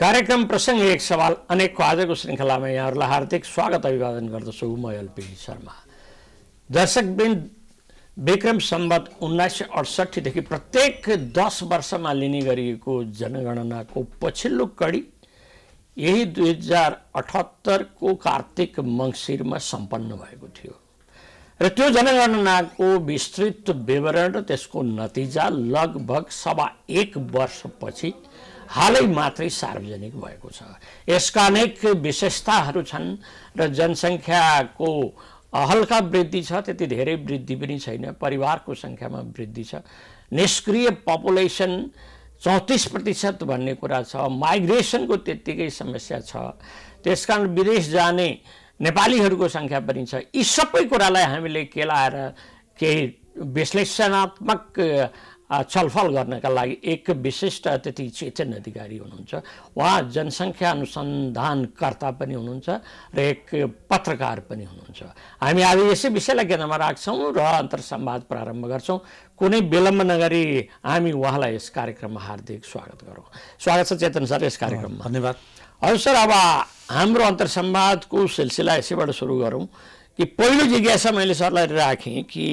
कार्यक्रम प्रसङ्ग एक सवाल अनेकको आजको श्रृङ्खलामा यहाँहरूलाई हार्दिक स्वागत अभिवादन गर्दछु म एलपी शर्मा दर्शकबिन विक्रम सम्बत उन्नाइस सय अडसट्ठीदेखि प्रत्येक दस वर्षमा लिने गरिएको जनगणनाको पछिल्लो कडी यही दुई हजार अठहत्तरको कार्तिक मङ्सिरमा सम्पन्न भएको थियो र त्यो जनगणनाको विस्तृत विवरण र त्यसको नतिजा लगभग सवा एक वर्षपछि हालै मात्रै सार्वजनिक भएको छ यसका अनेक विशेषताहरू छन् र जनसङ्ख्याको हल्का वृद्धि छ त्यति धेरै वृद्धि पनि छैन परिवारको सङ्ख्यामा वृद्धि छ निष्क्रिय पपुलेसन चौतिस प्रतिशत भन्ने कुरा छ माइग्रेसनको त्यत्तिकै समस्या छ त्यस कारण विदेश जाने नेपालीहरूको सङ्ख्या पनि छ यी सबै कुरालाई हामीले केलाएर केही विश्लेषणात्मक छलफल गर्नका लागि एक विशिष्ट अतिथि चेतन अधिकारी हुनुहुन्छ उहाँ जनसङ्ख्या अनुसन्धानकर्ता पनि हुनुहुन्छ र एक पत्रकार पनि हुनुहुन्छ हामी आज यसै विषयलाई केन्द्रमा राख्छौँ र अन्तरसम्वाद प्रारम्भ गर्छौँ कुनै विलम्ब नगरी हामी उहाँलाई यस कार्यक्रममा हार्दिक स्वागत गरौँ स्वागत छ चेतन सर यस कार्यक्रममा धन्यवाद हजुर सर अब हाम्रो अन्तरसम्वादको सिलसिला यसैबाट सुरु गरौँ कि पहिलो जिज्ञासा मैले सरलाई राखेँ कि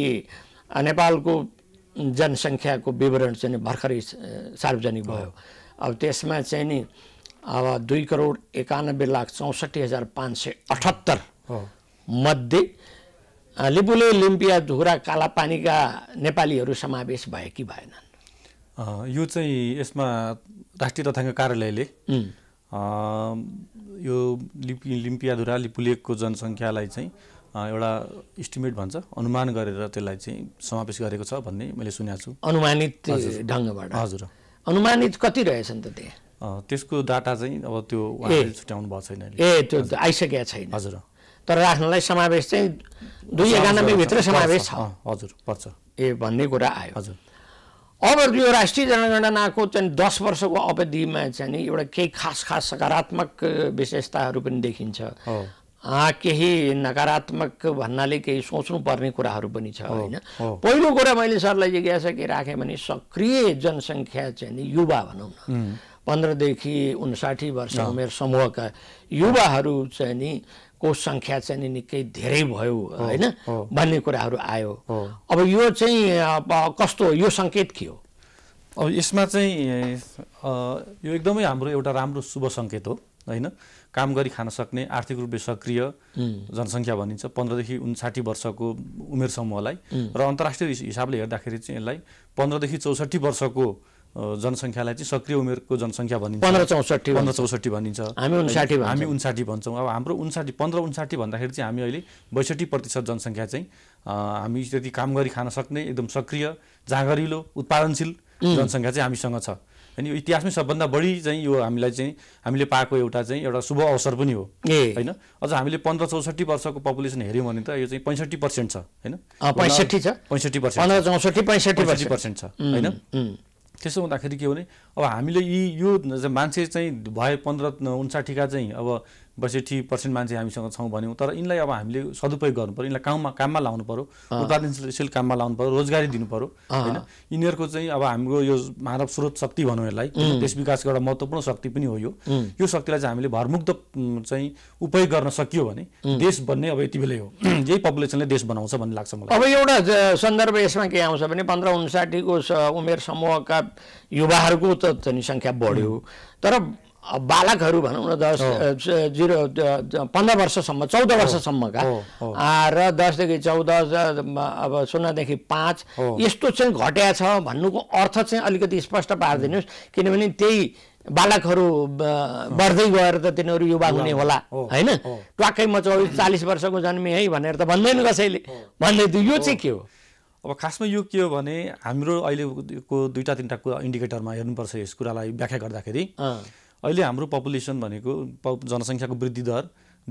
नेपालको जनसङ्ख्याको विवरण चाहिँ भर्खरै सार्वजनिक भयो अब त्यसमा चाहिँ नि अब दुई करोड एकानब्बे लाख चौसठी हजार पाँच सय अठहत्तर मध्ये लिपुले लिम्पिया धुरा कालापानीका नेपालीहरू समावेश भए कि भएनन् यो चाहिँ यसमा राष्ट्रिय तथ्याङ्क कार्यालयले यो लिपि लिम्पियाधुरा लिपुलेकको जनसङ्ख्यालाई चाहिँ एउटा इस्टिमेट भन्छ अनुमान गरेर त्यसलाई चाहिँ समावेश गरेको छ भन्ने मैले सुनेको छु अनुमानित ढङ्गबाट हजुर अनुमानित कति रहेछन् त त्यहाँ त्यसको डाटा चाहिँ अब त्यो छुट्याउनु भएको छैन ए त्यो आइसकेको छैन हजुर तर राख्नलाई समावेश चाहिँ दुई भित्र समावेश छ हजुर पर्छ ए भन्ने कुरा आयो हजुर अब यो राष्ट्रिय जनगणनाको चाहिँ दस वर्षको अवधिमा चाहिँ एउटा केही खास खास सकारात्मक विशेषताहरू पनि देखिन्छ केही नकारात्मक भन्नाले केही सोच्नुपर्ने कुराहरू पनि छ होइन पहिलो कुरा मैले सरलाई जिज्ञासा के राखेँ भने सक्रिय जनसङ्ख्या चाहिँ नि युवा भनौँ न पन्ध्रदेखि उन्साठी वर्ष उमेर समूहका युवाहरू चाहिँ नि को सङ्ख्या चाहिँ नि निकै धेरै भयो होइन भन्ने कुराहरू आयो अब यो चाहिँ कस्तो यो सङ्केत के हो अब यसमा चाहिँ यो एकदमै हाम्रो एउटा राम्रो शुभ सङ्केत हो होइन काम गरी खान सक्ने आर्थिक रूपले सक्रिय जनसङ्ख्या भनिन्छ पन्ध्रदेखि उन्साठी वर्षको उमेर समूहलाई र अन्तर्राष्ट्रिय हिसाबले हेर्दाखेरि चाहिँ यसलाई पन्ध्रदेखि चौसठी वर्षको जनसङ्ख्यालाई चाहिँ सक्रिय उमेरको जनसङ्ख्या भनिन्छ पन्ध्र चौसठी पन्ध्र चौसठी भनिन्छ हामी उन्साठी हामी उन्साठी भन्छौँ अब हाम्रो उन्साठी पन्ध्र उन्साठी भन्दाखेरि चाहिँ हामी अहिले बैसठी प्रतिशत जनसङ्ख्या चाहिँ हामी त्यति काम गरी खान सक्ने एकदम सक्रिय जाँगरिलो उत्पादनशील जनसङ्ख्या चाहिँ हामीसँग छ अनि यो इतिहासमै सबभन्दा बढी चाहिँ यो हामीलाई चाहिँ हामीले पाएको एउटा चाहिँ एउटा शुभ अवसर पनि हो होइन अझ हामीले पन्ध्र चौसठी वर्षको पपुलेसन हेऱ्यौँ भने त यो चाहिँ पैँसठी पर्सेन्ट छ होइन पैँसठी छ पैँसठी पर्सेन्ट पैँसठी पर्सेन्ट छ होइन त्यसो हुँदाखेरि के भने अब हामीले यी यो मान्छे चाहिँ भए पन्ध्र उन्साठीका चाहिँ अब बैसठी पर्सेन्ट मान्छे हामीसँग छौँ भन्यौँ तर यिनलाई अब हामीले सदुपयोग गर्नु पऱ्यो यिनलाई काममा काममा लाउनु पऱ्यो उत्पादनशील काममा लाउनु पऱ्यो रोजगारी दिनु पऱ्यो होइन यिनीहरूको चाहिँ अब हाम्रो यो मानव स्रोत शक्ति भनौँ यसलाई देश विकासको एउटा महत्त्वपूर्ण शक्ति पनि हो यो यो शक्तिलाई चाहिँ हामीले भरमुक्त चाहिँ उपयोग गर्न सकियो भने देश बन्ने अब यति बेलै हो यही पपुलेसनले देश बनाउँछ भन्ने लाग्छ मलाई अब एउटा सन्दर्भ यसमा के आउँछ भने पन्ध्र उन्साठीको उमेर समूहका युवाहरूको त जनसङ्ख्या बढ्यो तर बालकहरू भनौँ न दस जिरो पन्ध्र वर्षसम्म चौध वर्षसम्मका र दसदेखि चौध अब सोह्रदेखि पाँच यस्तो चाहिँ घट्या छ भन्नुको अर्थ चाहिँ अलिकति स्पष्ट पारिदिनुहोस् किनभने त्यही बालकहरू बढ्दै गएर त तिनीहरू युवा हुने होला होइन ट्वाक्कै म चौबिस चालिस वर्षको जन्मेँ है भनेर त भन्दैन कसैले भन्दै यो चाहिँ के हो अब खासमा यो के हो भने हाम्रो अहिलेको दुईवटा तिनवटा इन्डिकेटरमा हेर्नुपर्छ यस कुरालाई व्याख्या गर्दाखेरि अहिले हाम्रो पपुलेसन भनेको जनसङ्ख्याको वृद्धि दर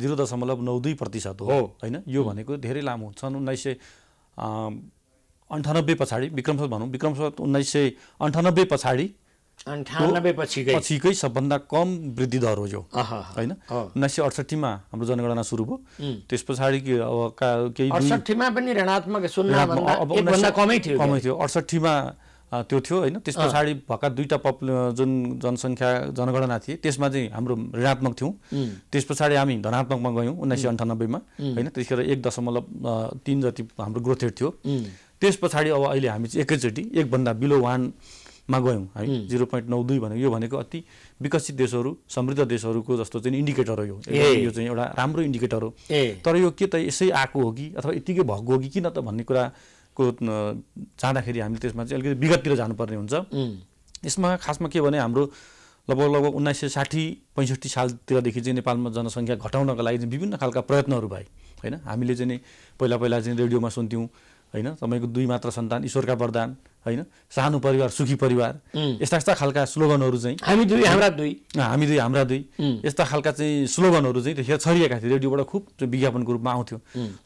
जिरो दशमलव नौ दुई प्रतिशत हो होइन यो भनेको धेरै लामो सन् उन्नाइस सय अन्ठानब्बे पछाडि विक्रमसद भनौँ विक्रमसद उन्नाइस सय अन्ठानब्बे पछाडि अन्ठानब्बे पछिकै सबभन्दा कम वृद्धि दर हो यो होइन उन्नाइस सय अडसठीमा हाम्रो जनगणना सुरु भयो त्यस पछाडि अब केही अडसठीमा पनि ऋणात्मक कमै थियो अडसठीमा त्यो थियो होइन त्यस पछाडि भएका दुईवटा पप जुन जनसङ्ख्या जनगणना थिए त्यसमा चाहिँ हाम्रो ऋणात्मक थियौँ त्यस पछाडि हामी धनात्मकमा गयौँ उन्नाइस सय अन्ठानब्बेमा होइन त्यसखेर एक दशमलव तिन जति हाम्रो ग्रोथ रेट थियो त्यस पछाडि अब अहिले हामी चाहिँ एकैचोटि एकभन्दा बिलो वानमा गयौँ है जिरो पोइन्ट नौ दुई भनेको यो भनेको अति विकसित देशहरू समृद्ध देशहरूको जस्तो चाहिँ इन्डिकेटर हो यो यो चाहिँ एउटा राम्रो इन्डिकेटर हो तर यो के त यसै आएको हो कि अथवा यतिकै भएको हो कि किन त भन्ने कुरा को जाँदाखेरि हामीले त्यसमा चाहिँ अलिकति विगततिर जानुपर्ने हुन्छ यसमा खासमा के भने हाम्रो लगभग लगभग उन्नाइस सय साठी पैँसठी सालतिरदेखि चाहिँ नेपालमा जनसङ्ख्या घटाउनका लागि चाहिँ विभिन्न खालका प्रयत्नहरू भए होइन हामीले चाहिँ नि पहिला पहिला चाहिँ रेडियोमा सुन्थ्यौँ होइन तपाईँको दुई मात्र सन्तान ईश्वरका वरदान होइन सानो परिवार सुखी परिवार यस्ता यस्ता खालका स्लोगनहरू चाहिँ हामी दुई हाम्रा दुई हामी दुई हाम्रा दुई यस्ता खालका चाहिँ स्लोगनहरू चाहिँ छरिएका थिए रेडियोबाट खुब विज्ञापनको रूपमा आउँथ्यो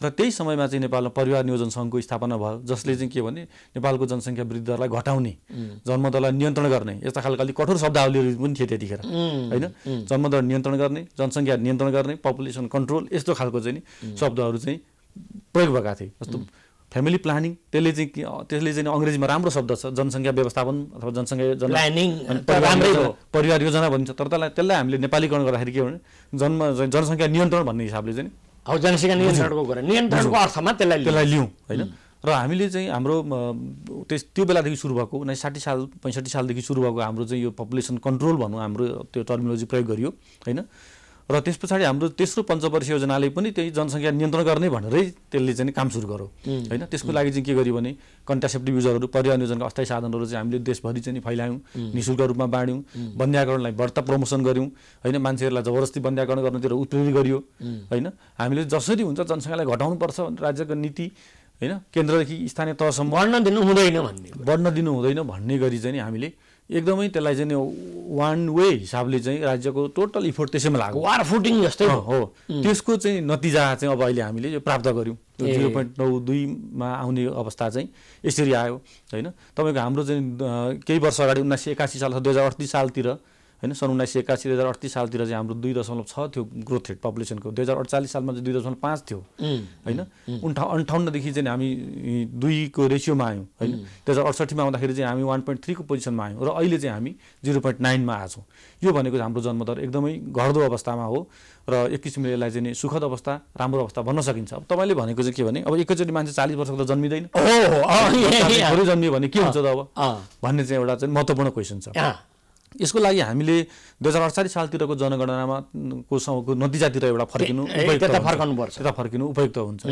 र त्यही समयमा चाहिँ नेपालमा परिवार नियोजन सङ्घको स्थापना भयो जसले चाहिँ के भने नेपालको जनसङ्ख्या वृद्धिलाई घटाउने जन्मदरलाई नियन्त्रण गर्ने यस्ता खालका अलिक कठोर शब्दावलीहरू पनि थिए त्यतिखेर होइन जन्मदर नियन्त्रण गर्ने जनसङ्ख्या नियन्त्रण गर्ने पपुलेसन कन्ट्रोल यस्तो खालको चाहिँ शब्दहरू चाहिँ प्रयोग भएका थिए जस्तो फ्यामिली प्लानिङ त्यसले चाहिँ त्यसले चाहिँ अङ्ग्रेजीमा राम्रो शब्द छ जनसङ्ख्या व्यवस्थापन अथवा जनसङ्ख्या प्लानिङ परिवार योजना भनिन्छ तर त्यसलाई त्यसलाई हामीले नेपालीकरण गर्दाखेरि के भने जन्म जनसङ्ख्या नियन्त्रण भन्ने हिसाबले चाहिँ जनसङ्ख्या नियन्त्रणको कुरा नियन्त्रणको अर्थमा त्यसलाई त्यसलाई लिउँ होइन र हामीले चाहिँ हाम्रो त्यस त्यो बेलादेखि सुरु भएको उन्नाइस साठी साल पैँसठी सालदेखि सुरु भएको हाम्रो चाहिँ यो पपुलेसन कन्ट्रोल भनौँ हाम्रो त्यो टर्मिनोलोजी प्रयोग गरियो होइन र त्यस पछाडि हाम्रो तेस्रो पञ्चवर्षीय योजनाले पनि त्यही जनसङ्ख्या नियन्त्रण गर्ने भनेरै त्यसले चाहिँ काम सुरु गर्यो होइन त्यसको लागि चाहिँ के गर्यो भने कन्ट्रासेप्टिभ युजहरू योजनाको अस्थायी साधनहरू चाहिँ हामीले देशभरि चाहिँ फैलायौँ निशुल्क शुल्क रूपमा बाँड्यौँ बन्द्याकरणलाई बढ्ता प्रमोसन गऱ्यौँ होइन मान्छेहरूलाई जबरजस्ती बन्द्याकरण गर्नतिर उत्प्रेरित गरियो होइन हामीले जसरी हुन्छ जनसङ्ख्यालाई घटाउनुपर्छ भने राज्यको नीति होइन केन्द्रदेखि स्थानीय तहसम्म बढ्न दिनु हुँदैन भन्ने बढ्न दिनु हुँदैन भन्ने गरी चाहिँ हामीले एकदमै त्यसलाई चाहिँ वान वे हिसाबले चाहिँ राज्यको टोटल इफोर्ट त्यसैमा लाग्यो वार फुटिङ जस्तै हो त्यसको चाहिँ नतिजा चाहिँ अब अहिले हामीले यो प्राप्त गऱ्यौँ त्यो जिरो पोइन्ट नौ दुईमा आउने अवस्था चाहिँ यसरी आयो होइन तपाईँको हाम्रो चाहिँ केही वर्ष अगाडि उन्नाइस सय एकासी साल दुई हजार अडतिस सालतिर होइन सन् उन्नाइस सय एकासी दुई हजार अठतिस सालतिर चाहिँ हाम्रो दुई दशमलव छ थियो ग्रोथ रेट पपुलेसनको दुई हजार अडचालिस सालमा चाहिँ दुई दशमलव पाँच थियो होइन अन्ठा अन्ठाउन्नदेखि चाहिँ हामी दुईको रेसियोमा आयौँ होइन दुई हजार अडसठीमा आउँदाखेरि चाहिँ हामी वान पोइन्ट थ्रीको पोजिसनमा आयौँ र अहिले चाहिँ हामी जिरो पोइन्ट नाइनमा आएको यो भनेको हाम्रो जन्मदर एकदमै घट्दो अवस्थामा हो र एक किसिमले यसलाई चाहिँ सुखद अवस्था राम्रो अवस्था भन्न सकिन्छ अब तपाईँले भनेको चाहिँ के भने अब एकैचोटि मान्छे चालिस वर्षको त जन्मिँदैन जन्मियो भने के हुन्छ त अब भन्ने चाहिँ एउटा चाहिँ महत्त्वपूर्ण क्वेसन छ यसको लागि हामीले दुई हजार अडचालिस सालतिरको जनगणनामा को नतिजातिर एउटा फर्किनु फर्कनुपर्छ त्यता फर्किनु उपयुक्त हुन्छ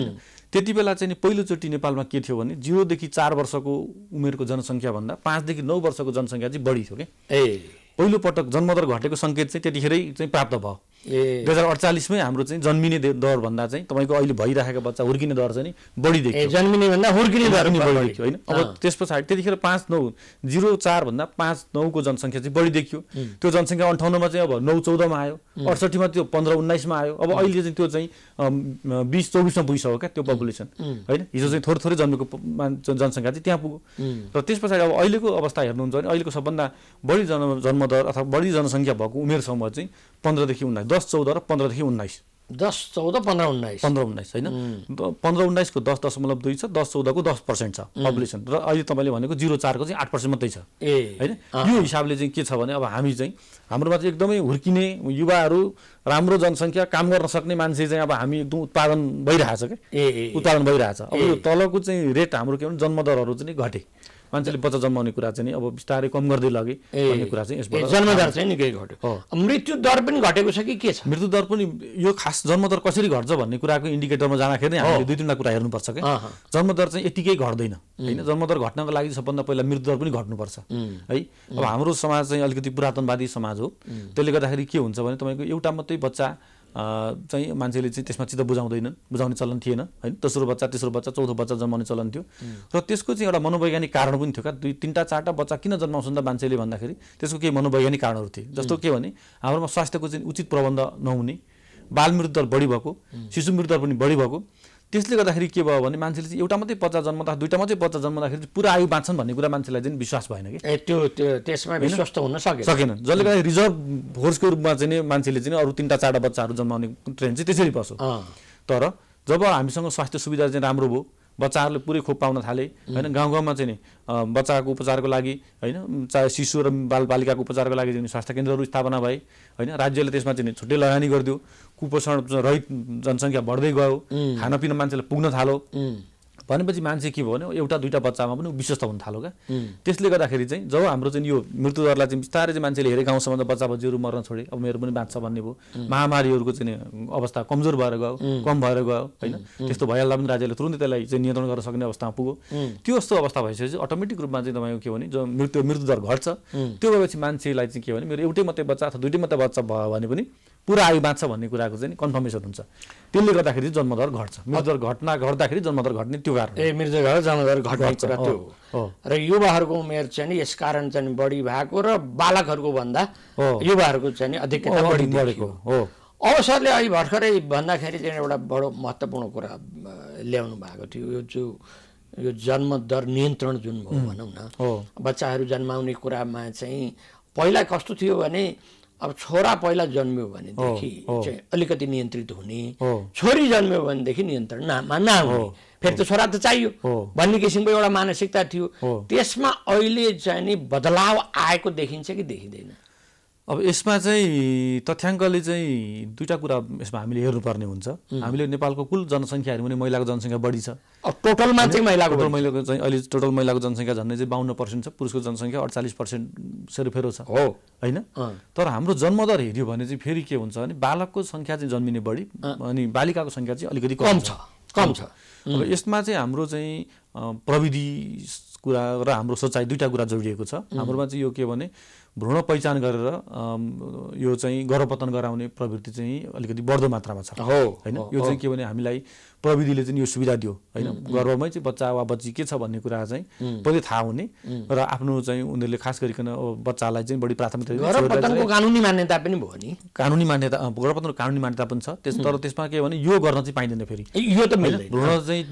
त्यति बेला चाहिँ नि पहिलोचोटि नेपालमा के थियो भने जिरोदेखि चार वर्षको उमेरको जनसङ्ख्याभन्दा पाँचदेखि नौ वर्षको जनसङ्ख्या चाहिँ बढी थियो कि ए पहिलोपटक जन्मदर घटेको सङ्केत चाहिँ त्यतिखेरै चाहिँ प्राप्त भयो दुई हजार अडचालिसमै हाम्रो चाहिँ जन्मिने दरभन्दा चाहिँ तपाईँको अहिले भइराखेको बच्चा हुर्किने दर चाहिँ बढी देखियो भन्दा हुर्किने दर बढी देखियो होइन अब त्यस पछाडि त्यतिखेर पाँच नौ जिरो चारभन्दा पाँच नौको जनसङ्ख्या चाहिँ बढी देखियो त्यो जनसङ्ख्या अन्ठाउन्नमा चाहिँ अब नौ चौधमा आयो अडसठीमा त्यो पन्ध्र उन्नाइसमा आयो अब अहिले चाहिँ त्यो चाहिँ बिस चौबिसमा पुगिसक्यो क्या त्यो पपुलेसन होइन हिजो चाहिँ थोरै थोरै जन्मेको जनसङ्ख्या चाहिँ त्यहाँ पुग्यो र त्यस पछाडि अब अहिलेको अवस्था हेर्नुहुन्छ भने अहिलेको सबभन्दा बढी जन्म जन्मदर अथवा बढी जनसङ्ख्या भएको उमेर समूह चाहिँ पन्ध्रदेखि उन्नाइस दस चौध र पन्ध्रदेखि उन्नाइस दस चौध पन्ध्र उन्नाइस पन्ध्र उन्नाइस होइन पन्ध्र उन्नाइसको दस दशमलव दुई छ दस चौधको दस पर्सेन्ट छ पपुलेसन र अहिले तपाईँले भनेको जिरो चारको चाहिँ आठ पर्सेन्ट मात्रै छ ए होइन यो हिसाबले चाहिँ के छ भने अब हामी चाहिँ हाम्रोमा चाहिँ एकदमै हुर्किने युवाहरू राम्रो जनसङ्ख्या काम गर्न सक्ने मान्छे चाहिँ अब हामी एकदम उत्पादन भइरहेछ क्या उत्पादन भइरहेछ अब यो तलको चाहिँ रेट हाम्रो के भने जन्मदरहरू चाहिँ घटे मान्छेले बच्चा जन्माउने कुरा चाहिँ अब बिस्तारै कम गर्दै लगे भन्ने कुरा चाहिँ यसबाट जन्मदर चाहिँ निकै घट्यो मृत्यु दर पनि घटेको छ कि के छ मृत्यु दर पनि यो खास जन्मदर कसरी घट्छ भन्ने कुराको इन्डिकेटरमा जाँदाखेरि हामीले दुई तिनवटा कुरा हेर्नुपर्छ क्या जन्मदर चाहिँ यतिकै घट्दैन होइन जन्मदर घट्नको लागि सबभन्दा पहिला मृत्युदर पनि घट्नुपर्छ है अब हाम्रो समाज चाहिँ अलिकति पुरातनवादी समाज हो त्यसले गर्दाखेरि के हुन्छ भने तपाईँको एउटा मात्रै बच्चा चाहिँ मान्छेले चाहिँ त्यसमा चित्त बुझाउँदैनन् बुझाउने चलन थिएन होइन दोस्रो बच्चा तेस्रो बच्चा चौथो बच्चा जन्माउने चलन थियो र त्यसको चाहिँ एउटा मनोवैज्ञानिक कारण पनि थियो क्या दुई तिनवटा चारवटा बच्चा किन जन्माउँछन् त मान्छेले भन्दाखेरि त्यसको केही मनोवैज्ञानिक कारणहरू थिए जस्तो के भने हाम्रोमा स्वास्थ्यको चाहिँ उचित प्रबन्ध नहुने बाल मृत्युदर बढी भएको शिशु मृत्युदर पनि बढी भएको त्यसले गर्दाखेरि के भयो भने मान्छेले चाहिँ एउटा मात्रै बच्चा जन्मदा दुइटा मात्रै बच्चा जन्मदाखेरि पुरा आयु बाँच्छन् भन्ने कुरा मान्छेलाई चाहिँ विश्वास भएन कि त्यो त्यसमा विश्वास त हुन सके सकेन जसले गर्दा रिजर्भ फोर्सको रूपमा चाहिँ मान्छेले चाहिँ अरू तिनवटा चारवटा बच्चाहरू जन्माउने ट्रेन चाहिँ त्यसरी बस्यो तर जब हामीसँग स्वास्थ्य सुविधा चाहिँ राम्रो भयो बच्चाहरूले पुरै खोप पाउन थाले होइन गाउँ गाउँमा चाहिँ नि बच्चाको उपचारको लागि होइन चाहे शिशु र बालबालिकाको उपचारको लागि चाहिँ स्वास्थ्य केन्द्रहरू स्थापना भए होइन राज्यले त्यसमा चाहिँ छुट्टै लगानी गरिदियो कुपोषण रहित जनसङ्ख्या बढ्दै गयो खानापिना मान्छेलाई पुग्न थालो भनेपछि मान्छे के भयो भने एउटा दुइटा बच्चामा पनि विश्वस्त हुन थाल्यो क्या त्यसले गर्दाखेरि चाहिँ जब हाम्रो चाहिँ यो मृत्युदरलाई चाहिँ बिस्तारै चाहिँ मान्छेले हेरे गाउँसम्म त बच्चा बच्चीहरू मर्न छोडे अब मेरो पनि बाँच्छ भन्ने भयो महामारीहरूको चाहिँ अवस्था कमजोर भएर गयो कम भएर गयो होइन त्यस्तो भइहाल्दा पनि राज्यले तुरन्तै त्यसलाई चाहिँ नियन्त्रण गर्न सक्ने अवस्थामा पुग्यो त्यो जस्तो अवस्था भइसकेपछि अटोमेटिक रूपमा चाहिँ तपाईँको के भने जो मृत्यु मृत्युदर घट्छ त्यो भएपछि मान्छेलाई चाहिँ के भने मेरो एउटै मात्रै बच्चा अथवा दुइटै मात्रै बच्चा भयो भने पनि पुरा आयु बाँच्छ भन्ने कुराको चाहिँ कन्फर्मेसन हुन्छ त्यसले गर्दाखेरि जन्मदर घट्छ मृत्युदर घटना घट्दाखेरि जन्मदर घट्ने त्यो कारण ए मृत्यु घर जन्मदर घट्ने कुरा त्यो र युवाहरूको उमेर चाहिँ यस कारण चाहिँ बढी भएको र बालकहरूको भन्दा युवाहरूको चाहिँ अधिक बढी बढेको हो अवसरले अहिले भर्खरै भन्दाखेरि चाहिँ एउटा बडो महत्त्वपूर्ण कुरा ल्याउनु भएको थियो यो जो यो जन्मदर नियन्त्रण जुन भयो भनौँ न बच्चाहरू जन्माउने कुरामा चाहिँ पहिला कस्तो थियो भने अब छोरा पहिला जन्म्यो भनेदेखि चाहिँ अलिकति नियन्त्रित हुने छोरी जन्म्यो भनेदेखि नियन्त्रण नामा नहुने फेरि त छोरा त चाहियो भन्ने किसिमको एउटा मानसिकता थियो त्यसमा अहिले चाहिँ नि बदलाव आएको देखिन्छ कि देखिँदैन अब यसमा चाहिँ तथ्याङ्कले चाहिँ दुईवटा कुरा यसमा हामीले हेर्नुपर्ने हुन्छ हामीले नेपालको कुल जनसङ्ख्या हेऱ्यौँ भने महिलाको जनसङ्ख्या बढी छ टोटलमा चाहिँ महिलाको महिलाको चाहिँ अहिले टोटल महिलाको जनसङ्ख्या झन्डै चाहिँ बाहन्न पर्सेन्ट छ पुरुषको जनसङ्ख्या अडचालिस पर्सेन्ट सेरोफेरो छ हो होइन तर हाम्रो जन्मदर हेऱ्यो भने चाहिँ फेरि के हुन्छ भने बालकको सङ्ख्या चाहिँ जन्मिने बढी अनि बालिकाको सङ्ख्या चाहिँ अलिकति कम छ कम छ अब यसमा चाहिँ हाम्रो चाहिँ प्रविधि कुरा र हाम्रो सोचाइ दुईवटा कुरा जोडिएको छ हाम्रोमा चाहिँ यो के भने भ्रूण पहिचान गरेर यो चाहिँ गर्भपतन गराउने प्रवृत्ति चाहिँ अलिकति बढ्दो मात्रामा छ होइन यो चाहिँ के भने हामीलाई प्रविधिले चाहिँ यो सुविधा दियो होइन गर्भमै चाहिँ बच्चा वा बच्ची के छ भन्ने कुरा चाहिँ पहिले थाहा हुने र आफ्नो चाहिँ उनीहरूले खास गरिकन बच्चालाई चाहिँ बढी प्राथमिकता कानुनी मान्यता पनि भयो नि कानुनी मान्यता गर्भपतनको कानुनी मान्यता पनि छ त्यस तर त्यसमा के भने यो गर्न चाहिँ पाइँदैन फेरि यो त भ्रूण चाहिँ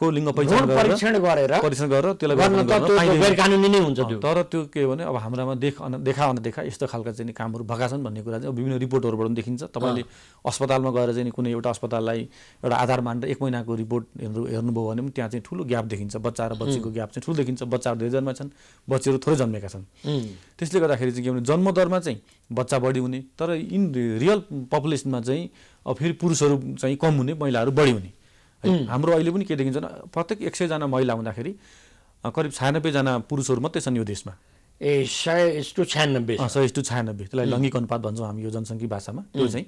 को लिङ्ग पहिचान परीक्षण गरेर परीक्षण गरेर त्यसलाई तर त्यो के भने अब हाम्रामा देख देखा भने देखा यस्तो खालको चाहिँ कामहरू भएका छन् भन्ने कुरा चाहिँ विभिन्न रिपोर्टहरूबाट पनि देखिन्छ तपाईँले अस्पतालमा गएर चाहिँ कुनै एउटा अस्पताललाई एउटा आधार मानेर एक महिनाको रिपोर्ट हेर्नु हेर्नुभयो भने पनि त्यहाँ चाहिँ ठुलो ग्याप देखिन्छ बच्चा र बच्चीको ग्याप चाहिँ ठुलो देखिन्छ बच्चाहरू धेरै जन्मा छन् बच्चीहरू थोरै जन्मेका छन् त्यसले गर्दाखेरि चाहिँ के भने जन्मदरमा चाहिँ बच्चा बढी हुने तर इन रियल पपुलेसनमा चाहिँ अब फेरि पुरुषहरू चाहिँ कम हुने महिलाहरू बढी हुने हाम्रो अहिले पनि के देखिन्छ प्रत्येक एक सयजना महिला हुँदाखेरि करिब छयानब्बेजना पुरुषहरू मात्रै छन् यो देशमा ए सय टु छ्यानब्बे सय टु छ्यानब्बे त्यसलाई लैङ्गिक अनुपात भन्छौँ हामी यो जनसङ्ख्या भाषामा त्यो चाहिँ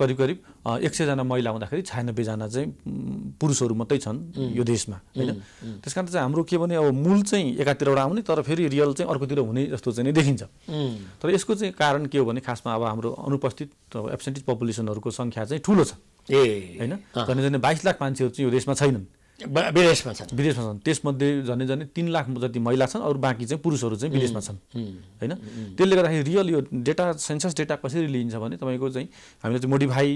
करिब करिब एक सयजना महिला हुँदाखेरि छ्यानब्बेजना चाहिँ पुरुषहरू मात्रै छन् यो देशमा होइन त्यस कारण चाहिँ हाम्रो के भने अब मूल चाहिँ एकातिरबाट आउने तर फेरि रियल चाहिँ अर्कोतिर हुने जस्तो चाहिँ देखिन्छ तर यसको चाहिँ कारण के हो भने खासमा अब हाम्रो अनुपस्थित एब्सेन्टिज पपुलेसनहरूको सङ्ख्या चाहिँ ठुलो छ ए होइन झन् झन् बाइस लाख मान्छेहरू चाहिँ यो देशमा छैनन् विदेशमा छन् विदेशमा छन् त्यसमध्ये झन्डै झन्डै तिन लाख जति महिला छन् अरू बाँकी चाहिँ पुरुषहरू चाहिँ विदेशमा छन् होइन त्यसले गर्दाखेरि रियल यो डेटा सेन्सस डेटा कसरी लिइन्छ भने तपाईँको चाहिँ हामीले चाहिँ मोडिफाई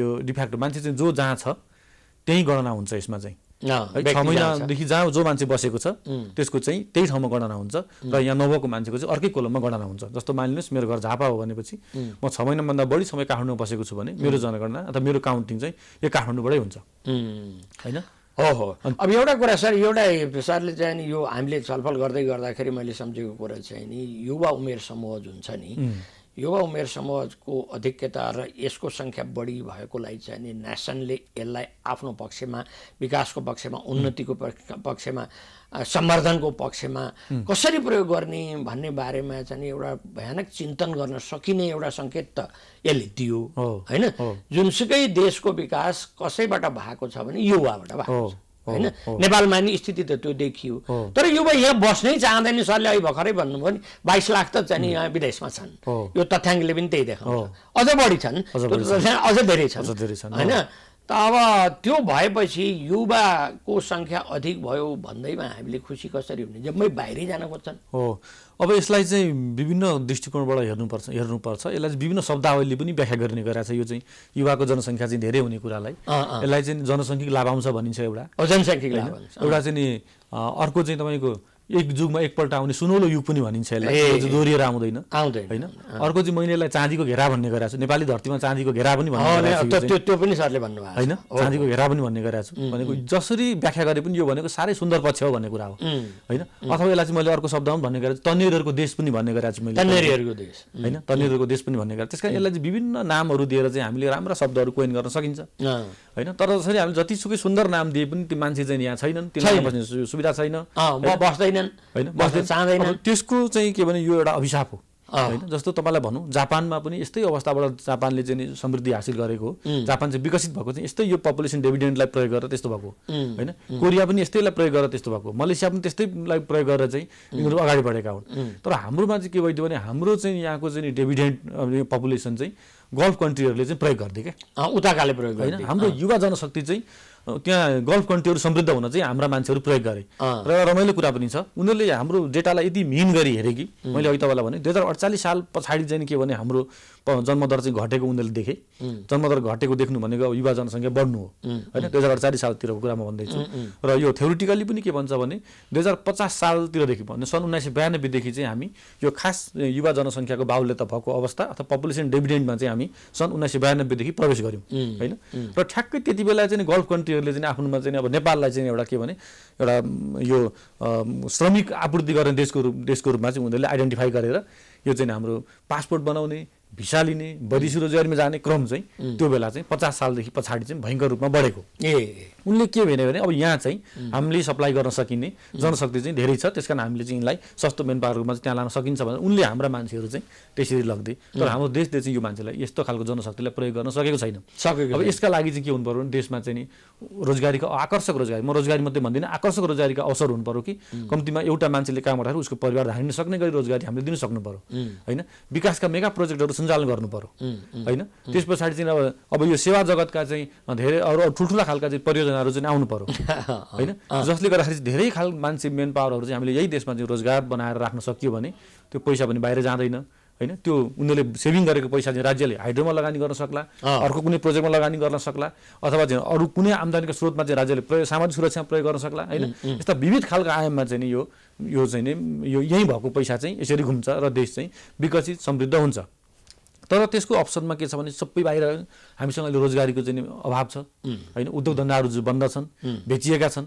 यो डिफ्याक्ट मान्छे चाहिँ जो जहाँ छ त्यहीँ गणना हुन्छ यसमा चाहिँ छ महिनादेखि जहाँ जो मान्छे बसेको छ त्यसको चाहिँ त्यही ठाउँमा गणना हुन्छ र यहाँ नभएको मान्छेको चाहिँ अर्कै कोलममा गणना हुन्छ जस्तो मानिलिनुहोस् मेरो घर झापा हो भनेपछि म छ महिनाभन्दा बढी समय काठमाडौँमा बसेको छु भने मेरो जनगणना अथवा मेरो काउन्टिङ चाहिँ यो काठमाडौँबाटै हुन्छ होइन हो हो अब एउटा कुरा सर एउटा सरले चाहिँ नि यो हामीले छलफल गर्दै गर्दाखेरि मैले सम्झेको कुरा चाहिँ नि युवा उमेर समूह जुन छ नि युवा उमेर समूहको अधिक्यता र यसको सङ्ख्या बढी भएकोलाई चाहिँ नि नेसनले यसलाई आफ्नो पक्षमा विकासको पक्षमा उन्नतिको पक्षमा सम्वर्धनको पक्षमा कसरी प्रयोग गर्ने भन्ने बारेमा चाहिँ एउटा भयानक चिन्तन गर्न सकिने एउटा सङ्केत त यसले दियो होइन जुनसुकै देशको विकास कसैबाट भएको छ भने युवाबाट भएको छ होइन नेपालमा नि स्थिति त त्यो देखियो तर युवा यहाँ बस्नै चाहँदैन सरले अहिले भर्खरै भन्नुभयो नि बाइस लाख त चाहिँ यहाँ विदेशमा छन् यो तथ्याङ्कले पनि त्यही देखाउँछ अझ बढी छन् अझ धेरै छन् होइन त अब त्यो भएपछि युवाको सङ्ख्या अधिक भयो भन्दैमा हामीले खुसी कसरी हुने जम्मै बाहिरै जान खोज्छन् हो अब यसलाई चाहिँ विभिन्न दृष्टिकोणबाट हेर्नुपर्छ हेर्नुपर्छ यसलाई चाहिँ विभिन्न शब्दावलीले पनि व्याख्या गर्ने गरेको छ यो चाहिँ युवाको जनसङ्ख्या चाहिँ धेरै हुने कुरालाई यसलाई चाहिँ जनसङ्ख्यिक आउँछ भनिन्छ एउटा जनसङ्ख्यिक एउटा चाहिँ नि अर्को चाहिँ तपाईँको एक जुगमा एकपल्ट आउने सुनौलो युग पनि भनिन्छ यसलाई दोहोरिएर आउँदैन आउँदैन होइन अर्को चाहिँ मैले यसलाई चाँदीको घेरा भन्ने गरेको छु नेपाली धरतीमा चाँदीको घेरा पनि त्यो पनि सरले भन्नुभयो होइन चाँदीको घेरा पनि भन्ने गरेको छु भनेको जसरी व्याख्या गरे पनि यो भनेको साह्रै सुन्दर पक्ष हो भन्ने कुरा हो होइन अथवा यसलाई चाहिँ मैले अर्को शब्द पनि भन्ने गरेको छु तन्नेरहरूको देश पनि भन्ने गरेको छु मैले तन्नेरहरूको देश होइन तन्नेरहरूको देश पनि भन्ने गरेको त्यस कारण यसलाई चाहिँ विभिन्न नामहरू दिएर चाहिँ हामीले राम्रा शब्दहरू कोइन गर्न सकिन्छ होइन तर जसरी हामी जतिसुकै सुन्दर नाम दिए पनि त्यो मान्छे चाहिँ यहाँ छैनन् त्यो बस्ने सुविधा छैन बस्दैनन् होइन चाहँदैन त्यसको चाहिँ के भने यो एउटा अभिशाप हो होइन जस्तो तपाईँलाई भनौँ जापानमा पनि यस्तै अवस्थाबाट जापानले चाहिँ समृद्धि हासिल गरेको हो जापान चाहिँ विकसित भएको चाहिँ यस्तै यो पपुलेसन डेभिडेन्टलाई प्रयोग गरेर त्यस्तो भएको होइन कोरिया पनि यस्तैलाई प्रयोग गरेर त्यस्तो भएको मलेसिया पनि त्यस्तैलाई प्रयोग गरेर चाहिँ यिनीहरू अगाडि बढेका हुन् तर हाम्रोमा चाहिँ के भइदियो भने हाम्रो चाहिँ यहाँको चाहिँ डेभिडेन्ट पपुलेसन चाहिँ गल्फ कन्ट्रीहरूले चाहिँ प्रयोग गरिदियो क्या उताकाले प्रयोग होइन हाम्रो युवा जनशक्ति चाहिँ त्यहाँ गल्फ कन्ट्रीहरू समृद्ध हुन चाहिँ हाम्रा मान्छेहरू प्रयोग गरे र रमाइलो कुरा पनि छ उनीहरूले हाम्रो डेटालाई यति मिहिन गरी हेरे कि मैले अघि तपाईँलाई भने दुई हजार अडचालिस साल पछाडि चाहिँ के भने हाम्रो जन्मदर चाहिँ घटेको उनीहरूले देखे जन्मदर घटेको देख्नु भनेको अब युवा जनसङ्ख्या बढ्नु हो होइन दुई हजार अठचालिस सालतिरको कुरा म भन्दैछु र यो थ्योरिटिकली पनि के भन्छ भने दुई हजार पचास सालतिरदेखि भन्ने सन् उन्नाइस सय बयानब्बेदेखि चाहिँ हामी यो खास युवा जनसङ्ख्याको बाहुल्यता भएको अवस्था अथवा पपुलेसन डेभिडेन्टमा चाहिँ हामी सन् उन्नाइस सय बयानब्बेदेखि प्रवेश गऱ्यौँ होइन र ठ्याक्कै त्यति बेला चाहिँ गल्फ कन्ट्रीहरूले चाहिँ आफ्नोमा चाहिँ अब नेपाललाई चाहिँ एउटा के भने एउटा यो श्रमिक आपूर्ति गर्ने देशको रूप देशको रूपमा चाहिँ उनीहरूले आइडेन्टिफाई गरेर यो चाहिँ हाम्रो पासपोर्ट बनाउने भिसा लिने विदेशी रोजगारीमा जाने क्रम चाहिँ त्यो बेला चाहिँ पचास सालदेखि पछाडि चाहिँ भयङ्कर रूपमा बढेको ए उनले के भने अब यहाँ चाहिँ हामीले सप्लाई गर्न सकिने जनशक्ति चाहिँ धेरै छ त्यस कारण हामीले चाहिँ यिनलाई सस्तो मेन पावरमा चाहिँ त्यहाँ लान सकिन्छ भने उनले हाम्रा मान्छेहरू चाहिँ त्यसरी लग्दै तर हाम्रो देशले चाहिँ यो मान्छेलाई यस्तो खालको जनशक्तिलाई प्रयोग गर्न सकेको छैन सकेको अब यसका लागि चाहिँ के हुनु पऱ्यो भने देशमा चाहिँ नि रोजगारीको आकर्षक रोजगारी म रोजगारी मात्रै भन्दिनँ आकर्षक रोजगारीको अवसर हुनु पऱ्यो कि कम्तीमा एउटा मान्छेले काम गर्दाखेरि उसको परिवार धान्न सक्ने गरी रोजगारी हामीले दिन सक्नु पऱ्यो होइन विकासका मेगा प्रोजेक्टहरू सञ्चालन गर्नु पऱ्यो होइन त्यस पछाडि चाहिँ अब अब यो सेवा जगतका चाहिँ धेरै अरू ठुल्ठुला खालका चाहिँ परियोजना योजनाहरू चाहिँ आउनु पऱ्यो होइन जसले गर्दाखेरि चाहिँ धेरै खाल मान्छे मेन पावरहरू चाहिँ हामीले यही देशमा चाहिँ रोजगार बनाएर राख्न सकियो भने त्यो पैसा पनि बाहिर जाँदैन होइन त्यो उनीहरूले सेभिङ गरेको पैसा चाहिँ राज्यले हाइड्रोमा लगानी गर्न सक्ला अर्को कुनै प्रोजेक्टमा लगानी गर्न सक्ला अथवा चाहिँ अरू कुनै आम्दानीको स्रोतमा चाहिँ राज्यले प्रयोग सामाजिक सुरक्षामा प्रयोग गर्न सक्ला होइन यस्ता विविध खालको आयाममा चाहिँ नि यो यो चाहिँ नि यो यहीँ भएको पैसा चाहिँ यसरी घुम्छ र देश चाहिँ विकसित समृद्ध हुन्छ तर त्यसको अप्सनमा के छ भने सबै बाहिर हामीसँग अहिले रोजगारीको चाहिँ अभाव छ होइन उद्योग धन्दाहरू बन्द छन् बेचिएका छन्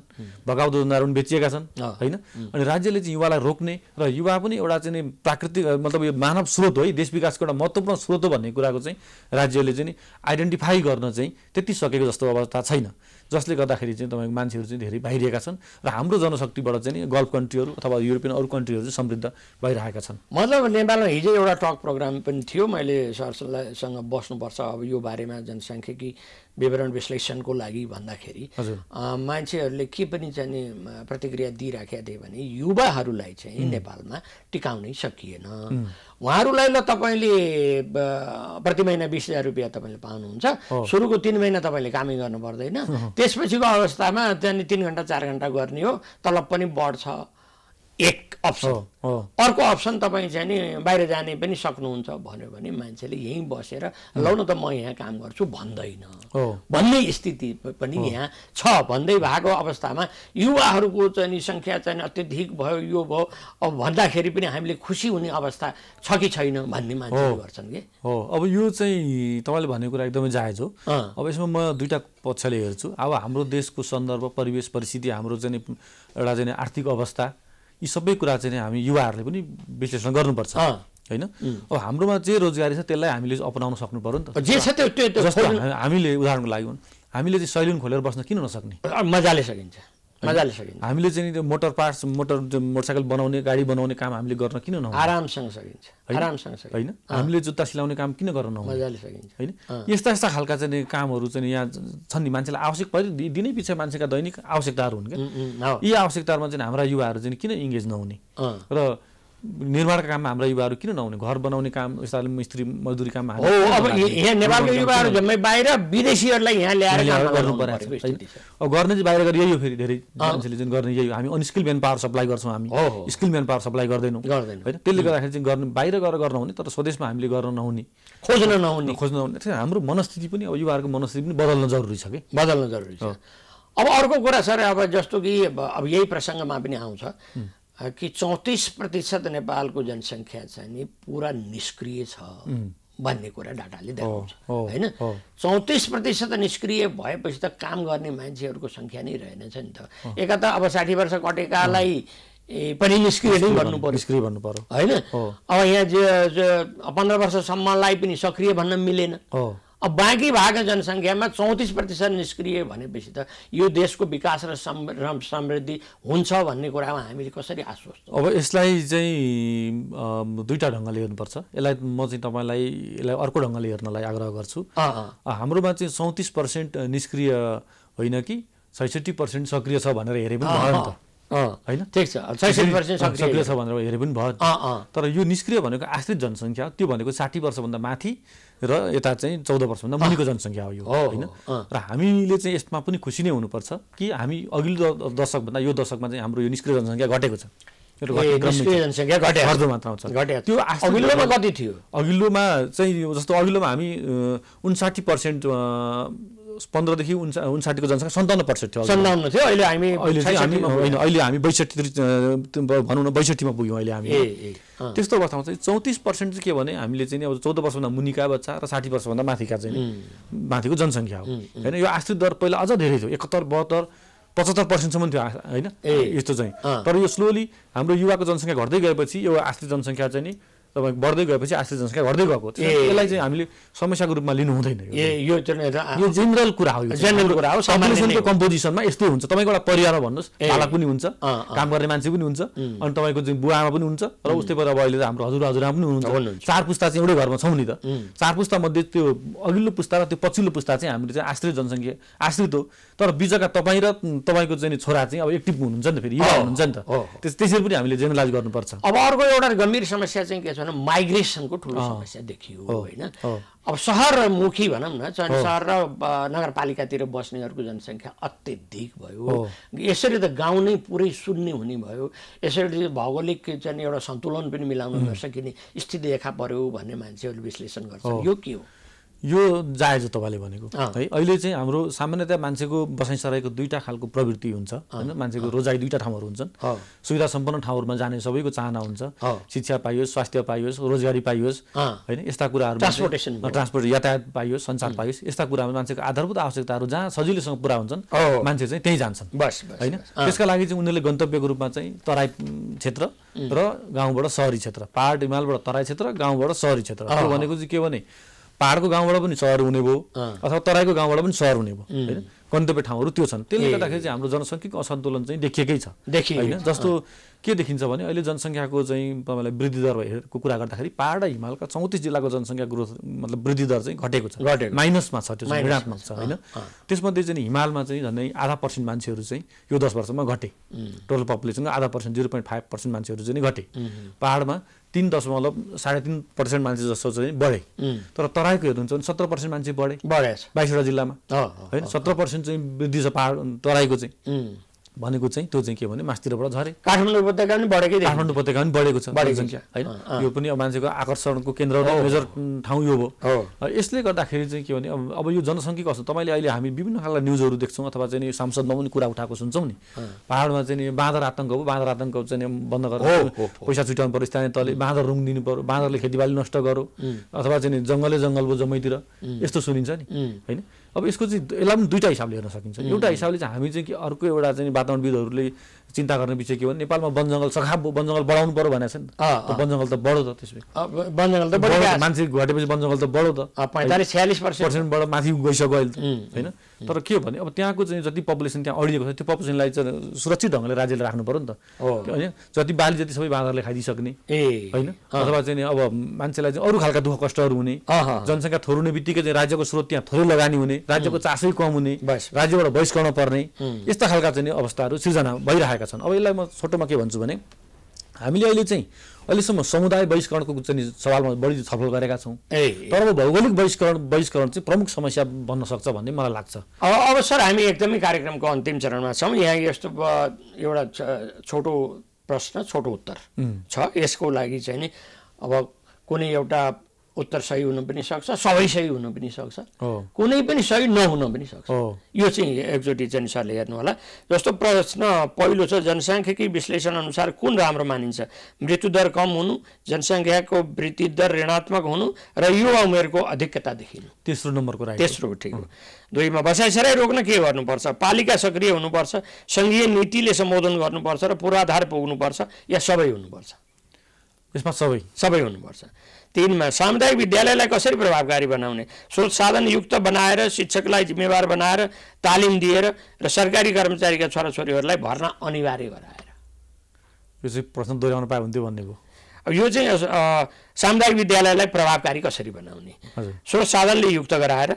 भगाउँदो धन्दाहरू पनि बेचिएका छन् होइन अनि राज्यले चाहिँ युवालाई रोक्ने र युवा पनि एउटा चाहिँ प्राकृतिक मतलब यो मानव स्रोत हो है देश विकासको एउटा महत्त्वपूर्ण स्रोत हो भन्ने कुराको चाहिँ राज्यले चाहिँ आइडेन्टिफाई गर्न चाहिँ त्यति सकेको जस्तो अवस्था छैन जसले गर्दाखेरि चाहिँ तपाईँको मान्छेहरू चाहिँ धेरै बाहिरिएका छन् र हाम्रो जनशक्तिबाट चाहिँ नि गल्फ कन्ट्रीहरू अथवा युरोपियन अरू कन्ट्रीहरू चाहिँ समृद्ध भइरहेका छन् मतलब नेपालमा हिजो एउटा टक प्रोग्राम पनि थियो मैले सरसल्लाहसँग बस्नुपर्छ अब यो बारेमा जनसङ्ख्यकी विवरण विश्लेषणको लागि भन्दाखेरि मान्छेहरूले के पनि चाहिँ प्रतिक्रिया दिइराखेका थिए भने युवाहरूलाई चाहिँ नेपालमा टिकाउनै सकिएन उहाँहरूलाई ल तपाईँले प्रति महिना बिस हजार रुपियाँ तपाईँले पाउनुहुन्छ सुरुको तिन महिना तपाईँले कामै गर्नु पर्दैन त्यसपछिको अवस्थामा त्यहाँनिर तिन घन्टा चार घन्टा गर्ने हो तलब पनि बढ्छ एक अप्सन अर्को अप्सन तपाईँ चाहिँ नि बाहिर जाने पनि सक्नुहुन्छ भन्यो भने मान्छेले यहीँ बसेर लाउन त म यहाँ काम गर्छु भन्दैन भन्ने स्थिति पनि यहाँ छ भन्दै भएको अवस्थामा युवाहरूको चाहिँ सङ्ख्या चाहिँ अत्यधिक भयो यो भयो अब भन्दाखेरि पनि हामीले खुसी हुने अवस्था छ कि छैन भन्ने मान्छे गर्छन् कि हो अब यो चाहिँ तपाईँले भन्ने कुरा एकदमै जायज हो अब यसमा म दुईवटा पक्षले हेर्छु अब हाम्रो देशको सन्दर्भ परिवेश परिस्थिति हाम्रो चाहिँ एउटा चाहिँ आर्थिक अवस्था यी सबै कुरा चाहिँ हामी युवाहरूले पनि विश्लेषण गर्नुपर्छ होइन अब हाम्रोमा जे रोजगारी छ त्यसलाई हामीले अपनाउन सक्नु पऱ्यो नि त जे छ त्यो हामीले उदाहरणको लागि हामीले चाहिँ सैलुन खोलेर बस्न किन नसक्ने मजाले सकिन्छ मजाले सकिन्छ हामीले चाहिँ मोटर पार्ट्स मोटर मोटरसाइकल बनाउने गाडी बनाउने काम हामीले गर्न किन नहुन्छ आरामसँग सकिन्छ आरामसँग सकिन्छ होइन हामीले जुत्ता सिलाउने काम किन गर्न नहुन्छ मजाले सकिन्छ होइन यस्ता यस्ता खालका चाहिँ कामहरू चाहिँ यहाँ छन् नि मान्छेलाई आवश्यक परि दिनै पछि मान्छेका दैनिक आवश्यकताहरू हुन् क्या यी आवश्यकताहरूमा चाहिँ हाम्रा युवाहरू चाहिँ किन इङ्गेज नहुने र निर्माणका काममा हाम्रा युवाहरू किन नहुने घर बनाउने काम यस्ता स्त्री मजदुरी काममा हो अब यहाँ नेपालको युवाहरू जम्मै बाहिर विदेशीहरूलाई यहाँ ल्याएर गर्नु परेको छैन गर्ने चाहिँ बाहिर गएर यही हो फेरि धेरै मान्छेले जुन गर्ने यही हो हामी अनस्किल म्यान पावर सप्लाई गर्छौँ हामी स्किल म्यान पावर सप्लाई गर्दैनौँ होइन त्यसले गर्दाखेरि चाहिँ गर्नु बाहिर गएर गर्न हुने तर स्वदेशमा हामीले गर्न नहुने खोज्न नहुने खोज्न नहुने हाम्रो मनस्थिति पनि अब युवाहरूको मनस्थिति पनि बदल्न जरुरी छ कि बदल्न जरुरी छ अब अर्को कुरा सर अब जस्तो कि अब यही प्रसङ्गमा पनि आउँछ कि चौतिस प्रतिशत नेपालको जनसङ्ख्या चाहिँ नि पुरा निष्क्रिय छ भन्ने कुरा डाटाले देखाउँछ होइन चौतिस प्रतिशत निष्क्रिय भएपछि त काम गर्ने मान्छेहरूको सङ्ख्या नै रहेनछ नि त एका त अब साठी वर्ष कटेकालाई पनि निष्क्रिय नै गर्नु पर्यो निष्क्रिय भन्नु पर्यो होइन अब यहाँ पन्ध्र वर्षसम्मलाई पनि सक्रिय भन्न मिलेन अब बाँकी भएको जनसङ्ख्यामा चौतिस प्रतिशत निष्क्रिय भनेपछि त यो देशको विकास र समृद्धि हुन्छ भन्ने कुरामा हामीले कसरी आश्वस्त अब यसलाई चाहिँ दुईवटा ढङ्गले हेर्नुपर्छ यसलाई म चाहिँ तपाईँलाई यसलाई अर्को ढङ्गले हेर्नलाई आग्रह गर्छु हाम्रोमा चाहिँ चौतिस पर्सेन्ट निष्क्रिय होइन कि छैसठी पर्सेन्ट सक्रिय छ भनेर हेरे पनि भयो नि त होइन ठिक छ छैसठी पर्सेन्ट सक्रिय छ भनेर हेरे पनि भयो तर यो निष्क्रिय भनेको आश्रित जनसङ्ख्या त्यो भनेको साठी वर्षभन्दा माथि र यता चाहिँ चौध वर्षभन्दा मुनिको जनसङ्ख्या हो यो होइन र हामीले चाहिँ यसमा पनि खुसी नै हुनुपर्छ कि हामी अघिल्लो दशकभन्दा यो दशकमा चाहिँ हाम्रो यो निष्क्रिय जनसङ्ख्या घटेको छ त्यो अघिल्लोमा कति थियो अघिल्लोमा चाहिँ जस्तो अघिल्लोमा हामी उन्साठी पर्सेन्ट पन्ध्रदेखि उन्सा उन्साठीको जनसङ्ख्या सन्ताउन्न पर्सेन्ट थियो सन्ताउन्न थियो अहिले हामी अहिले होइन अहिले हामी बैसठी भनौँ न बैसठीमा पुग्यौँ अहिले हामी त्यस्तो अवस्थामा चाहिँ चौतिस पर्सेन्ट चाहिँ के भने हामीले चाहिँ अब चौध वर्षभन्दा मुनिका बच्चा र साठी वर्षभन्दा माथिका चाहिँ माथिको जनसङ्ख्या हो होइन यो आश्रित दर पहिला अझ धेरै थियो एकहत्तर बहत्तर पचहत्तर पर्सेन्टसम्म थियो होइन यस्तो चाहिँ तर यो स्लोली हाम्रो युवाको जनसङ्ख्या घट्दै गएपछि यो आश्रित जनसङ्ख्या चाहिँ नि तपाईँ बढ्दै गएपछि आश्रय जनसङ्ख्या घट्दै गएको यसलाई चाहिँ हामीले समस्याको रूपमा लिनु हुँदैन यो जेनरल कुरा हो जेनरल कुरा हो कम्पोजिसनमा यस्तै हुन्छ तपाईँको एउटा परिवार भन्नुहोस् बालक पनि हुन्छ काम गर्ने मान्छे पनि हुन्छ अनि तपाईँको चाहिँ बुवामा पनि हुन्छ र उस्तै पर अब अहिले त हाम्रो हजुर हजुरआमा पनि हुनुहुन्छ चार पुस्ता चाहिँ एउटै घरमा छौँ नि त चार पुस्ता मध्ये त्यो अघिल्लो पुस्ता र त्यो पछिल्लो पुस्ता चाहिँ हामीले चाहिँ आश्रित जनसङ्ख्या आश्रित हो तर बिचका तपाईँ र तपाईँको चाहिँ छोरा चाहिँ अब एक्टिभ हुनुहुन्छ नि त फेरि युवा हुनुहुन्छ नि त त्यसरी पनि हामीले जेनरलाइज गर्नुपर्छ अब अर्को एउटा गम्भीर समस्या चाहिँ के छ भनौँ माइग्रेसनको ठुलो समस्या देखियो होइन अब सहरमुखी भनौँ न चाहिँ सहर र नगरपालिकातिर बस्नेहरूको जनसङ्ख्या अत्यधिक भयो यसरी त गाउँ नै पुरै सुन्ने हुने भयो यसरी भौगोलिक चाहिँ एउटा सन्तुलन पनि मिलाउन नसकिने स्थिति देखा पर्यो भन्ने मान्छेहरूले विश्लेषण गर्छ यो के हो यो जायज तपाईँले भनेको है अहिले चाहिँ हाम्रो सामान्यतया मान्छेको बसाइसराईको दुईवटा खालको प्रवृत्ति हुन्छ होइन मान्छेको रोजाइ दुईवटा ठाउँहरू हुन्छन् सुविधा सम्पन्न ठाउँहरूमा जाने सबैको चाहना हुन्छ शिक्षा पाइयोस् स्वास्थ्य पाइयोस् रोजगारी पाइयोस् होइन यस्ता कुराहरू ट्रान्सपोर्टेसन ट्रान्सपोर्ट यातायात पाइयोस् संसार पाइयोस् यस्ता कुराहरू मान्छेको आधारभूत आवश्यकताहरू जहाँ सजिलोसँग पुरा हुन्छन् मान्छे चाहिँ त्यहीँ जान्छन् बस होइन त्यसका लागि चाहिँ उनीहरूले गन्तव्यको रूपमा चाहिँ तराई क्षेत्र र गाउँबाट सहरी क्षेत्र पहाड हिमालबाट तराई क्षेत्र गाउँबाट सहरी क्षेत्र भनेको चाहिँ के भने पाहाडको गाउँबाट पनि सहर हुने भयो अथवा तराईको गाउँबाट पनि सहर हुने भयो होइन गन्तव्य ठाउँहरू त्यो छन् त्यसले गर्दाखेरि चाहिँ हाम्रो जनसङ्ख्याको असन्तुलन चाहिँ देखिएकै छ होइन जस्तो के देखिन्छ भने अहिले जनसङ्ख्याको चाहिँ तपाईँलाई वृद्धि दरको कुरा गर्दाखेरि पाहाड र हिमालका चौतिस जिल्लाको जनसङ्ख्या ग्रोथ मतलब वृद्धि दर चाहिँ घटेको छ माइनसमा छ त्यो ऋणात्मक छ होइन त्यसमध्ये चाहिँ हिमालमा चाहिँ झन्डै आधा पर्सेन्ट मान्छेहरू चाहिँ यो दस वर्षमा घटे टोटल पपुलेसनको आधा percent zero point five percent मान्छेहरू चाहिँ घटे पाहाडमा तिन दशमलव साढे तिन पर्सेन्ट मान्छे जस्तो चाहिँ बढे तर तराईको हेर्नुहुन्छ भने सत्र पर्सेन्ट मान्छे बढे बढे बाइसवटा जिल्लामा होइन सत्र पर्सेन्ट चाहिँ वृद्धि छ पाहाड तराईको चाहिँ भनेको चाहिँ त्यो चाहिँ के भने मासतिरबाट झरे काठमाडौँ उपत्यका पनि बढेकै काठमाडौँ उपत्यका पनि बढेको छ होइन यो पनि अब मान्छेको आकर्षणको केन्द्र र मेजर ठाउँ यो हो यसले गर्दाखेरि चाहिँ के भने अब यो जनसङ्ख्या कस्तो तपाईँले अहिले हामी विभिन्न खालको न्युजहरू देख्छौँ अथवा चाहिँ यो सांसदमा पनि कुरा उठाएको सुन्छौँ नि पाहाडमा चाहिँ बाँदर आतङ्क हो बाँदर आतङ्क चाहिँ बन्द गरेर पैसा छुट्याउनु पऱ्यो स्थानीय तहले बाँदर रुङ दिनु पऱ्यो बाँदरले खेतीबाली नष्ट गरौँ अथवा चाहिँ जङ्गलै जङ्गल भयो जम्मैतिर यस्तो सुनिन्छ नि होइन अब यसको चाहिँ यसलाई पनि दुईवटा हिसाबले हेर्न सकिन्छ एउटा हिसाबले चाहिँ हामी चाहिँ कि अर्को एउटा चाहिँ वातावरणविदहरूले चिन्ता गर्ने विषय के भने नेपालमा वनजङ्गल सखा वनजङ्गल बढाउनु पर्यो भनेको छ नि त वनजङ्गल त बढो त त्यसो वनजङ्गल त बढ्यो मान्छे घटेपछि वनजङ्गल त बढो त पैँतालिस छ्यालिस पर्सेन्टबाट माथि गइसक्यो अहिले होइन तर के भने अब त्यहाँको चाहिँ जति पपुलेसन त्यहाँ अडिएको छ त्यो पपुलेसनलाई चाहिँ सुरक्षित ढङ्गले राज्यले राख्नु पऱ्यो नि त होइन जति बाली जति सबै बाँदरले खाइदिइसक्ने होइन अथवा चाहिँ अब मान्छेलाई चाहिँ अरू खालका दुःख कष्टहरू हुने जनसङ्ख्या थोर हुने बित्तिकै चाहिँ राज्यको स्रोत त्यहाँ थोरै लगानी हुने राज्यको चासै कम हुने राज्यबाट बहिष्करण पर्ने यस्ता खालका चाहिँ अवस्थाहरू सिर्जना भइरहेका भइरहेका छन् अब यसलाई म छोटोमा के भन्छु भने हामीले अहिले चाहिँ अहिलेसम्म समुदाय बहिष्करणको चाहिँ सवालमा बढी छलफल गरेका छौँ तर अब भौगोलिक बहिष्करण बहिष्करण चाहिँ प्रमुख समस्या बन्न सक्छ भन्ने मलाई लाग्छ अब सर हामी एकदमै कार्यक्रमको अन्तिम चरणमा छौँ यहाँ यस्तो एउटा छोटो प्रश्न छोटो उत्तर छ यसको लागि चाहिँ नि अब कुनै एउटा उत्तर सही हुनु पनि सक्छ सबै सही हुनु पनि सक्छ कुनै पनि सही नहुन पनि सक्छ यो चाहिँ एकचोटि चाहिँ हेर्नु होला जस्तो प्रश्न पहिलो छ जनसाङ्ख्यिकी विश्लेषण अनुसार कुन राम्रो मानिन्छ मृत्युदर कम हुनु जनसङ्ख्याको वृद्धि दर ऋणात्मक हुनु र युवा उमेरको अधिकता देखिनु तेस्रो नम्बरको तेस्रो ठिक हो दुईमा बसाइसराई रोक्न के गर्नुपर्छ पालिका सक्रिय हुनुपर्छ सङ्घीय नीतिले सम्बोधन गर्नुपर्छ र पूर्वाधार पुग्नुपर्छ या सबै हुनुपर्छ यसमा सबै सबै हुनुपर्छ तिनमा सामुदायिक विद्यालयलाई कसरी प्रभावकारी बनाउने स्रोत साधन युक्त बनाएर शिक्षकलाई जिम्मेवार बनाएर तालिम दिएर र सरकारी कर्मचारीका छोराछोरीहरूलाई भर्ना अनिवार्य गराएर यो चाहिँ प्रश्न दोहोऱ्याउनु पाए हुन्थ्यो भन्ने भयो अब यो चाहिँ सामुदायिक विद्यालयलाई प्रभावकारी कसरी बनाउने स्रोत साधनले युक्त गराएर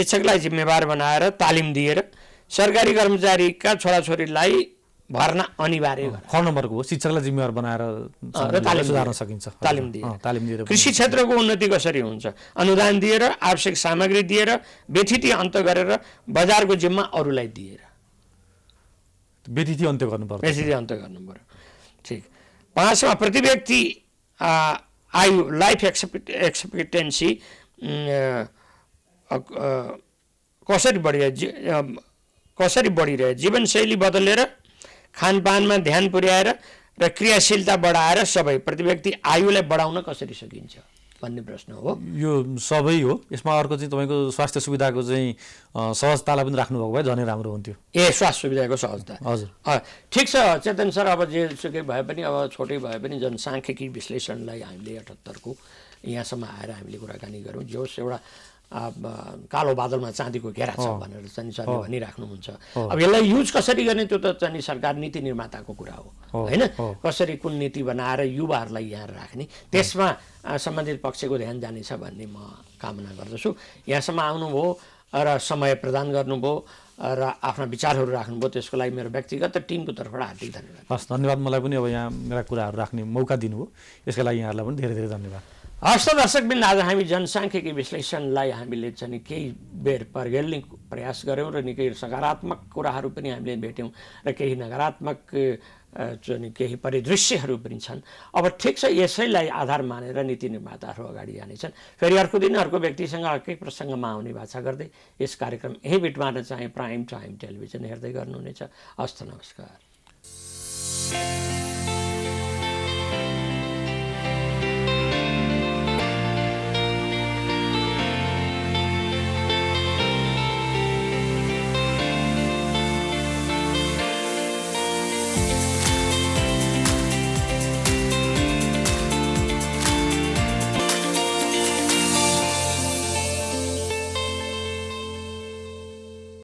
शिक्षकलाई जिम्मेवार बनाएर तालिम दिएर सरकारी कर्मचारीका छोराछोरीलाई भर्ना अनिवार्य ख नम्बरको हो शिक्षकलाई जिम्मेवार बनाएर तालिम सुधार्न सकिन्छ तालिम दिए तालिम दिएर कृषि क्षेत्रको उन्नति कसरी हुन्छ अनुदान दिएर आवश्यक सामग्री दिएर व्यथिति अन्त गरेर बजारको जिम्मा अरूलाई दिएर व्यथिति अन्त्य गर्नु पर्यो व्यथिति अन्त्य गर्नु पर्यो ठिक पाँचमा प्रति व्यक्ति आयु लाइफ एक्सपेक्ट एक्सपेक्टेन्सी कसरी बढिरहे कसरी बढिरहे जीवनशैली बदलेर खानपानमा ध्यान पुर्याएर र क्रियाशीलता बढाएर सबै प्रति व्यक्ति आयुलाई बढाउन कसरी सकिन्छ भन्ने प्रश्न हो यो सबै हो यसमा अर्को चाहिँ तपाईँको स्वास्थ्य सुविधाको चाहिँ सहजतालाई पनि राख्नुभएको भए झनै राम्रो हुन्थ्यो ए स्वास्थ्य सुविधाको सहजता हजुर ठिक छ चेतन सर अब जेसुकै भए पनि अब छोटै भए पनि जनसाङ्ख्यिकी विश्लेषणलाई हामीले अठहत्तरको यहाँसम्म आएर हामीले कुराकानी गऱ्यौँ जो एउटा कालो बादलमा चाँदीको घेरा छ भनेर चाहिँ सरले भनिराख्नुहुन्छ अब यसलाई युज कसरी गर्ने त्यो त चाहिँ सरकार नीति निर्माताको कुरा हो होइन कसरी कुन नीति बनाएर युवाहरूलाई यहाँ राख्ने त्यसमा सम्बन्धित पक्षको ध्यान जानेछ भन्ने म कामना गर्दछु यहाँसम्म आउनुभयो र समय प्रदान गर्नुभयो र आफ्ना विचारहरू राख्नुभयो त्यसको लागि मेरो व्यक्तिगत टिमको तर्फबाट हार्दिक धन्यवाद हस् धन्यवाद मलाई पनि अब यहाँ मेरा कुराहरू राख्ने मौका दिनुभयो यसका लागि यहाँहरूलाई पनि धेरै धेरै धन्यवाद हस्त दर्शक बिन्द आज हामी जनसाङ्ख्यिकी विश्लेषणलाई हामीले चाहिँ केही बेर पर्घेल्ने प्रयास गऱ्यौँ र निकै सकारात्मक कुराहरू पनि हामीले भेट्यौँ र केही नकारात्मक चाहिँ केही परिदृश्यहरू पनि छन् अब ठिक छ यसैलाई आधार मानेर नीति निर्माताहरू अगाडि जानेछन् फेरि अर्को दिन अर्को व्यक्तिसँग अर्कै प्रसङ्गमा आउने भाषा गर्दै यस कार्यक्रम यही बिटमा चाहिँ प्राइम टाइम टेलिभिजन हेर्दै गर्नुहुनेछ हस्त नमस्कार